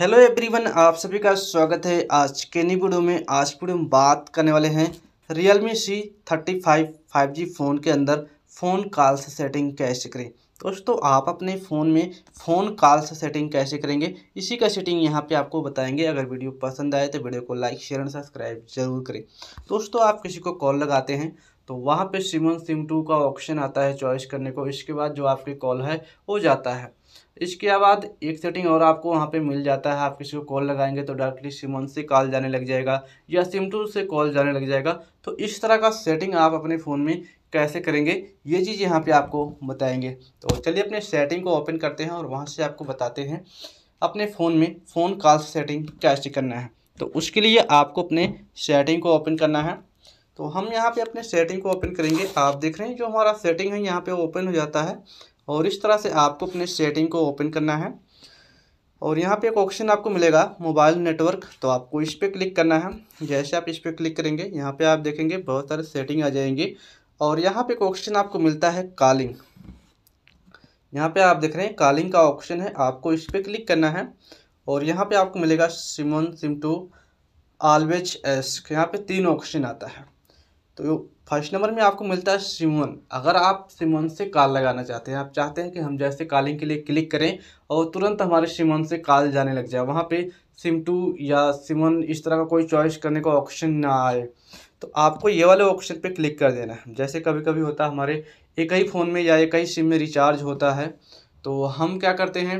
hello everyone आप सभी का स्वागत है आज के नी वीडियो में आज वीडियो में बात करने वाले हैं Realme C thirty five five G phone के अंदर फ़ोन कॉल से सेटिंग कैसे करें दोस्तों आप अपने फ़ोन में फ़ोन कॉल से सेटिंग कैसे करेंगे इसी का सेटिंग यहाँ पे आपको बताएंगे अगर वीडियो पसंद आए तो वीडियो को लाइक शेयर एंड सब्सक्राइब जरूर करें दोस्तों आप किसी को कॉल लगाते हैं तो वहाँ पे सिम वन सिम टू का ऑप्शन आता है चॉइस करने को इसके बाद जो आपके कॉल है हो जाता है इसके बाद एक सेटिंग और आपको वहाँ पे मिल जाता है आप किसी को कॉल लगाएंगे तो डायरेक्टली सिम वन से कॉल जाने लग जाएगा या सिम टू से कॉल जाने लग जाएगा तो इस तरह का सेटिंग आप अपने फ़ोन में कैसे करेंगे ये चीज़ यहाँ पर आपको बताएँगे तो चलिए अपने सेटिंग को ओपन करते हैं और वहाँ से आपको बताते हैं अपने फ़ोन में फ़ोन कॉल सेटिंग कैसे करना है तो उसके लिए आपको अपने सेटिंग को ओपन करना है तो हम यहाँ पे अपने सेटिंग को ओपन करेंगे आप देख रहे हैं जो हमारा सेटिंग है यहाँ पे ओपन हो जाता है और इस तरह से आपको अपने सेटिंग को ओपन करना है और यहाँ पे एक ऑप्शन आपको मिलेगा मोबाइल नेटवर्क तो आपको इस पर क्लिक करना है जैसे आप इस पर क्लिक करेंगे यहाँ पे आप देखेंगे बहुत सारे सेटिंग आ जाएंगी और यहाँ पे एक ऑप्शन आपको मिलता है कॉलिंग यहाँ पे आप देख रहे हैं कॉलिंग का ऑप्शन है आपको इस पर क्लिक करना है और यहाँ पे आपको मिलेगा सिमोन सिम टू ऑलवेज एस यहाँ पे तीन ऑप्शन आता है तो फर्स्ट नंबर में आपको मिलता है सिमोन अगर आप सिमोन से कॉल लगाना चाहते हैं आप चाहते हैं कि हम जैसे कॉलिंग के लिए क्लिक करें और तुरंत हमारे सिमोन से कॉल जाने लग जाए वहाँ पे सिम टू या सिमोन इस तरह का कोई चॉइस करने का ऑप्शन ना आए तो आपको ये वाले ऑप्शन पे क्लिक कर देना है जैसे कभी कभी होता है हमारे एक ही फ़ोन में या एक ही सिम में रिचार्ज होता है तो हम क्या करते हैं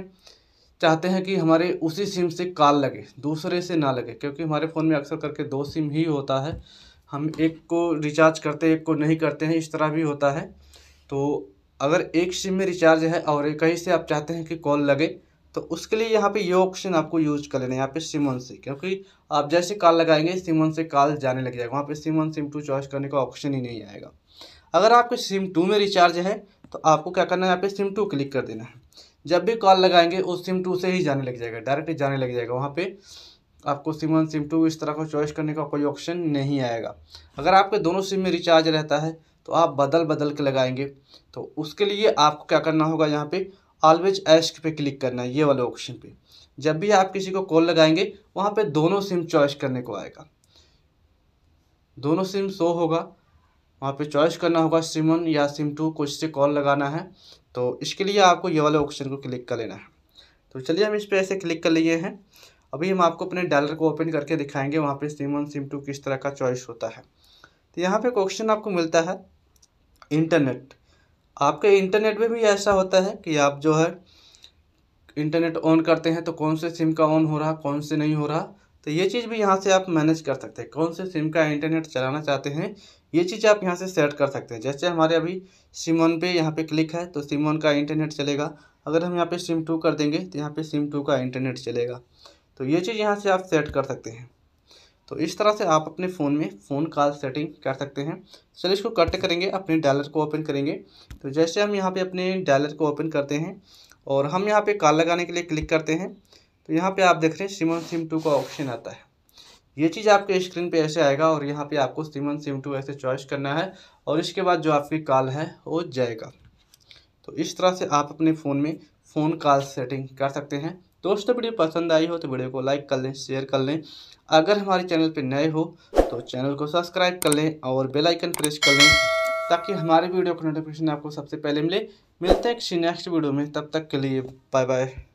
चाहते हैं कि हमारे उसी सिम से कॉल लगे दूसरे से ना लगे क्योंकि हमारे फ़ोन में अक्सर करके दो सिम ही होता है हम एक को रिचार्ज करते हैं एक को नहीं करते हैं इस तरह भी होता है तो अगर एक सिम में रिचार्ज है और कहीं से आप चाहते हैं कि कॉल लगे तो उसके लिए यहाँ पे ये ऑप्शन आपको यूज कर लेना है यहाँ पे सिमन से क्योंकि आप जैसे कॉल लगाएंगे सिमन से कॉल जाने लग जाएगा वहाँ पे सिमन सिम टू चॉइस करने का ऑप्शन ही नहीं आएगा अगर आपके सिम टू में रिचार्ज है तो आपको क्या करना है यहाँ पे सिम टू क्लिक कर देना है जब भी कॉल लगाएंगे उस सिम टू से ही जाने लग जाएगा डायरेक्ट जाने लग जाएगा वहाँ पर आपको सिम वन सिम टू इस तरह का चॉइस करने का कोई ऑप्शन नहीं आएगा अगर आपके दोनों सिम में रिचार्ज रहता है तो आप बदल बदल के लगाएंगे तो उसके लिए आपको क्या करना होगा यहाँ पे ऑलवेज एस्क पे क्लिक करना है ये वाले ऑप्शन पे जब भी आप किसी को कॉल लगाएंगे वहाँ पे दोनों सिम चॉइस करने को आएगा दोनों सिम शो होगा वहाँ पे चॉइस करना होगा सिम वन या सिम टू कुछ से कॉल लगाना है तो इसके लिए आपको ये वाले ऑप्शन को क्लिक कर लेना है तो चलिए हम इस पर ऐसे क्लिक कर लिए हैं अभी हम आपको अपने डायलर को ओपन करके दिखाएंगे वहाँ पे सिम वन सिम टू किस तरह का चॉइस होता है तो यहाँ पे क्वेश्चन आपको मिलता है इंटरनेट आपके इंटरनेट में भी ऐसा होता है कि आप जो है इंटरनेट ऑन करते हैं तो कौन से सिम का ऑन हो रहा कौन से नहीं हो रहा तो ये चीज़ भी यहाँ से आप मैनेज कर सकते हैं कौन से सिम का इंटरनेट चलाना चाहते हैं ये चीज़ आप यहाँ से सेट कर सकते हैं जैसे हमारे अभी सिम वन पे यहाँ पे क्लिक है तो सिम वन का इंटरनेट चलेगा अगर हम यहाँ पे सिम टू कर देंगे तो यहाँ पे सिम टू का इंटरनेट चलेगा तो ये चीज़ यहाँ से आप सेट कर सकते हैं तो इस तरह से आप अपने फ़ोन में फ़ोन कॉल सेटिंग कर सकते हैं चलिए इसको कट करेंगे अपने डायलर को ओपन करेंगे तो जैसे हम यहाँ पे अपने डायलर को ओपन करते हैं और हम यहाँ पे कॉल लगाने के लिए क्लिक करते हैं तो यहाँ पे आप देख रहे हैं सिमन सिम टू का ऑप्शन आता है ये चीज़ आपके स्क्रीन पे ऐसे आएगा और यहाँ पर आपको सिमन सिम टू ऐसे चॉइस करना है और इसके बाद जो आपकी कॉल है वो जाएगा तो इस तरह से आप अपने फ़ोन में फ़ोन कॉल सेटिंग कर सकते हैं दोस्तों वीडियो पसंद आई हो तो वीडियो को लाइक कर लें शेयर कर लें अगर हमारे चैनल पर नए हो तो चैनल को सब्सक्राइब कर लें और बेल आइकन प्रेस कर लें ताकि हमारे वीडियो का नोटिफिकेशन आपको सबसे पहले मिले मिलते हैं किसी नेक्स्ट वीडियो में तब तक के लिए बाय बाय